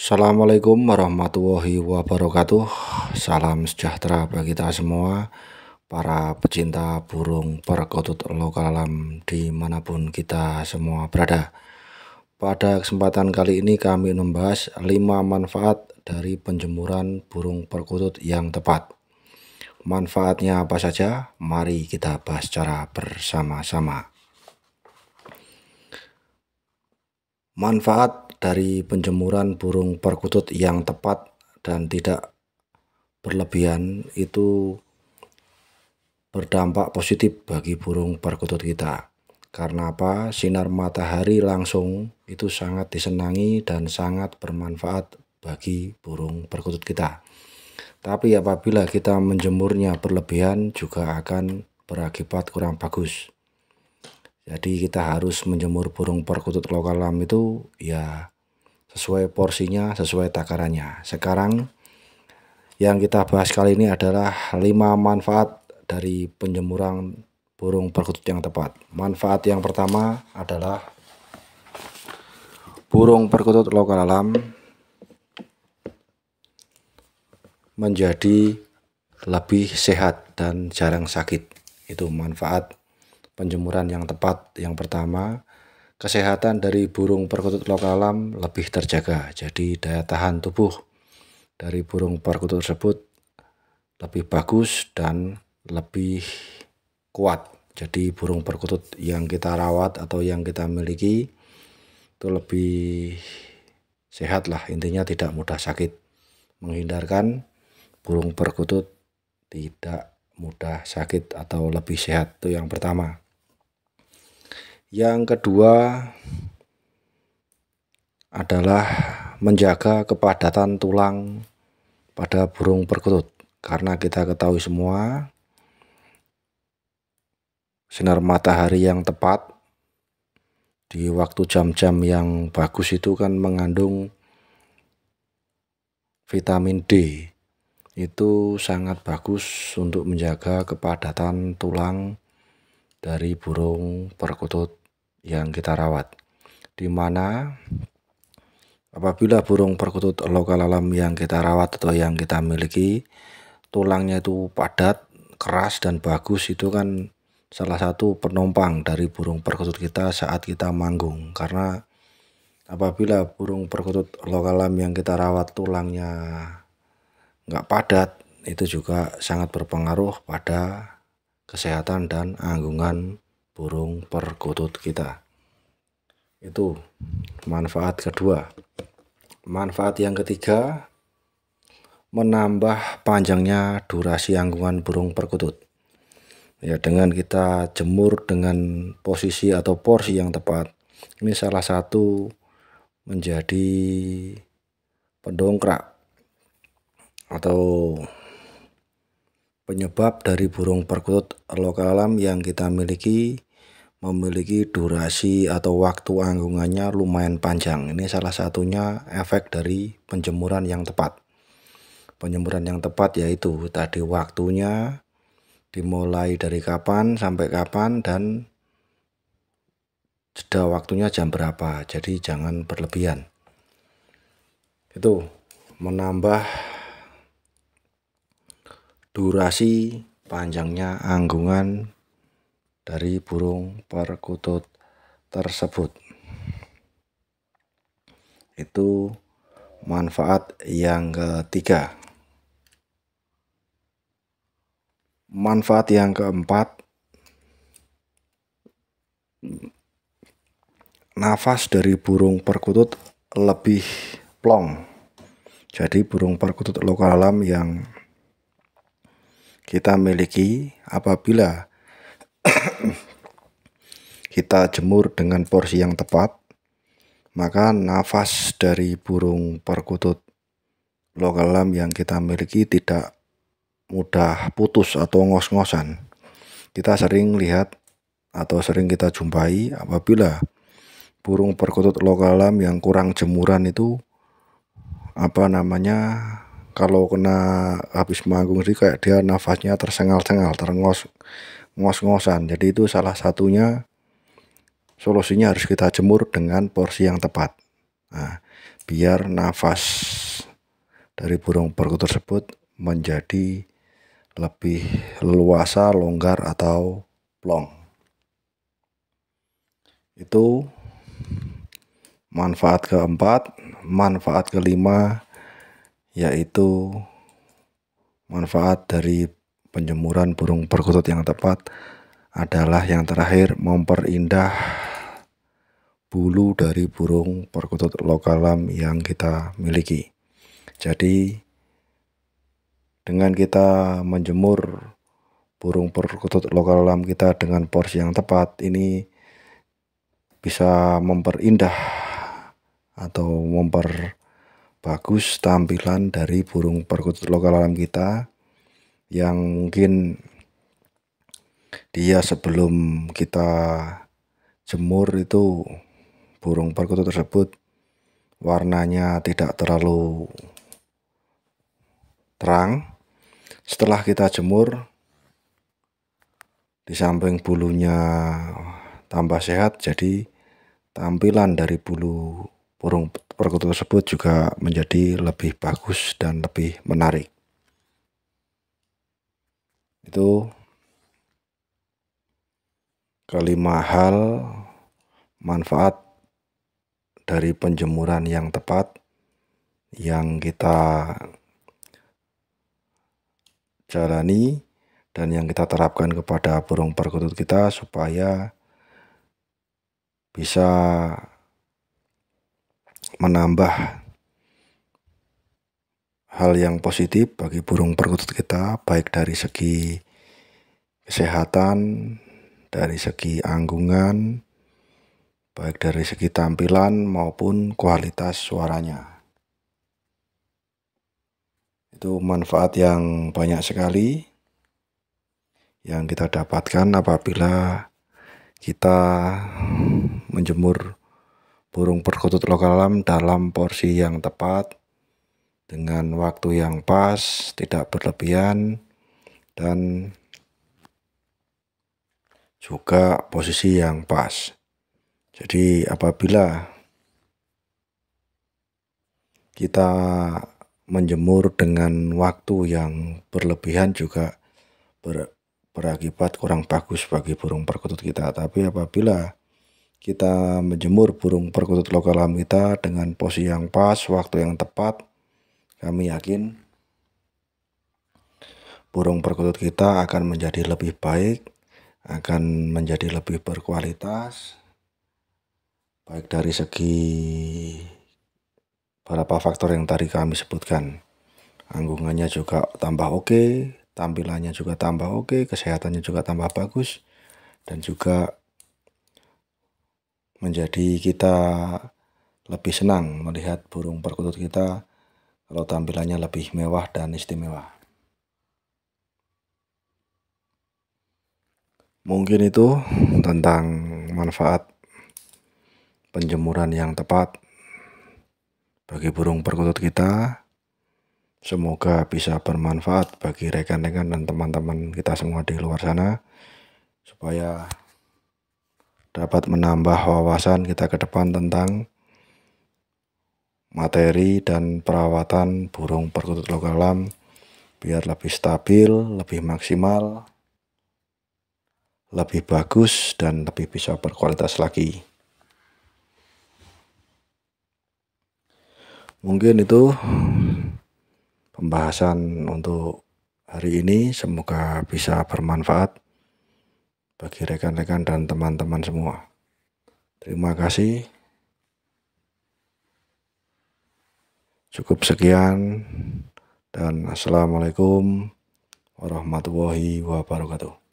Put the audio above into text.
Assalamualaikum warahmatullahi wabarakatuh. Salam sejahtera bagi kita semua, para pecinta burung perkutut lokal alam dimanapun kita semua berada. Pada kesempatan kali ini kami membahas 5 manfaat dari penjemuran burung perkutut yang tepat. Manfaatnya apa saja? Mari kita bahas secara bersama-sama. Manfaat dari penjemuran burung perkutut yang tepat dan tidak berlebihan itu berdampak positif bagi burung perkutut kita. Karena apa? Sinar matahari langsung itu sangat disenangi dan sangat bermanfaat bagi burung perkutut kita. Tapi apabila kita menjemurnya berlebihan juga akan berakibat kurang bagus. Jadi kita harus menjemur burung perkutut lokal alam itu ya sesuai porsinya, sesuai takarannya. Sekarang yang kita bahas kali ini adalah 5 manfaat dari penjemuran burung perkutut yang tepat. Manfaat yang pertama adalah burung perkutut lokal alam menjadi lebih sehat dan jarang sakit. Itu manfaat penjemuran yang tepat yang pertama, kesehatan dari burung perkutut lokal alam lebih terjaga. Jadi daya tahan tubuh dari burung perkutut tersebut lebih bagus dan lebih kuat. Jadi burung perkutut yang kita rawat atau yang kita miliki itu lebih sehat lah intinya tidak mudah sakit. Menghindarkan burung perkutut tidak mudah sakit atau lebih sehat itu yang pertama. Yang kedua adalah menjaga kepadatan tulang pada burung perkutut karena kita ketahui semua sinar matahari yang tepat di waktu jam-jam yang bagus itu kan mengandung vitamin D itu sangat bagus untuk menjaga kepadatan tulang dari burung perkutut yang kita rawat. Di mana apabila burung perkutut lokal alam yang kita rawat atau yang kita miliki tulangnya itu padat, keras dan bagus itu kan salah satu penumpang dari burung perkutut kita saat kita manggung karena apabila burung perkutut lokal alam yang kita rawat tulangnya nggak padat itu juga sangat berpengaruh pada kesehatan dan anggungan burung perkutut kita. Itu manfaat kedua. Manfaat yang ketiga, menambah panjangnya durasi anggungan burung perkutut. Ya, dengan kita jemur dengan posisi atau porsi yang tepat, ini salah satu menjadi pendongkrak atau penyebab dari burung perkutut lokal alam yang kita miliki memiliki durasi atau waktu anggungannya lumayan panjang. Ini salah satunya efek dari penjemuran yang tepat. Penjemuran yang tepat yaitu tadi waktunya dimulai dari kapan sampai kapan dan jeda waktunya jam berapa. Jadi jangan berlebihan. Itu menambah durasi panjangnya anggungan dari burung perkutut tersebut. Itu manfaat yang ketiga. Manfaat yang keempat, nafas dari burung perkutut lebih plong. Jadi burung perkutut lokal alam yang kita miliki apabila kita jemur dengan porsi yang tepat, maka nafas dari burung perkutut lokalam yang kita miliki tidak mudah putus atau ngos-ngosan. Kita sering lihat atau sering kita jumpai apabila burung perkutut lokalam yang kurang jemuran itu apa namanya kalau kena habis manggung sih kayak dia nafasnya tersengal-sengal, terngos ngos-ngosan. Jadi itu salah satunya solusinya harus kita jemur dengan porsi yang tepat. Nah, biar nafas dari burung perkutut tersebut menjadi lebih leluasa, longgar atau plong. Itu manfaat keempat, manfaat kelima yaitu manfaat dari penjemuran burung perkutut yang tepat adalah yang terakhir memperindah bulu dari burung perkutut lokalam yang kita miliki. Jadi dengan kita menjemur burung perkutut lokalam kita dengan porsi yang tepat ini bisa memperindah atau memperbagus tampilan dari burung perkutut lokalam kita yang mungkin dia sebelum kita jemur itu burung perkutut tersebut warnanya tidak terlalu terang. Setelah kita jemur, di samping bulunya tambah sehat, jadi tampilan dari bulu burung perkutut tersebut juga menjadi lebih bagus dan lebih menarik. Itu kelima hal manfaat dari penjemuran yang tepat yang kita jalani dan yang kita terapkan kepada burung perkutut kita supaya bisa menambah hal yang positif bagi burung perkutut kita baik dari segi kesehatan, dari segi anggungan, baik dari segi tampilan maupun kualitas suaranya. Itu manfaat yang banyak sekali yang kita dapatkan apabila kita menjemur burung perkutut lokal dalam porsi yang tepat dengan waktu yang pas, tidak berlebihan dan juga posisi yang pas. Jadi apabila kita menjemur dengan waktu yang berlebihan juga ber, berakibat kurang bagus bagi burung perkutut kita. Tapi apabila kita menjemur burung perkutut lokal kita dengan posisi yang pas, waktu yang tepat, kami yakin burung perkutut kita akan menjadi lebih baik, akan menjadi lebih berkualitas, baik dari segi beberapa faktor yang tadi kami sebutkan. Anggungannya juga tambah oke, okay, tampilannya juga tambah oke, okay, kesehatannya juga tambah bagus, dan juga menjadi kita lebih senang melihat burung perkutut kita kalau tampilannya lebih mewah dan istimewa. Mungkin itu tentang manfaat penjemuran yang tepat bagi burung perkutut kita. Semoga bisa bermanfaat bagi rekan-rekan dan teman-teman kita semua di luar sana supaya dapat menambah wawasan kita ke depan tentang materi dan perawatan burung perkutut lokal lam, biar lebih stabil, lebih maksimal, lebih bagus dan lebih bisa berkualitas lagi. mungkin itu pembahasan untuk hari ini semoga bisa bermanfaat bagi rekan-rekan dan teman-teman semua. Terima kasih. Cukup sekian dan assalamualaikum warahmatullahi wabarakatuh.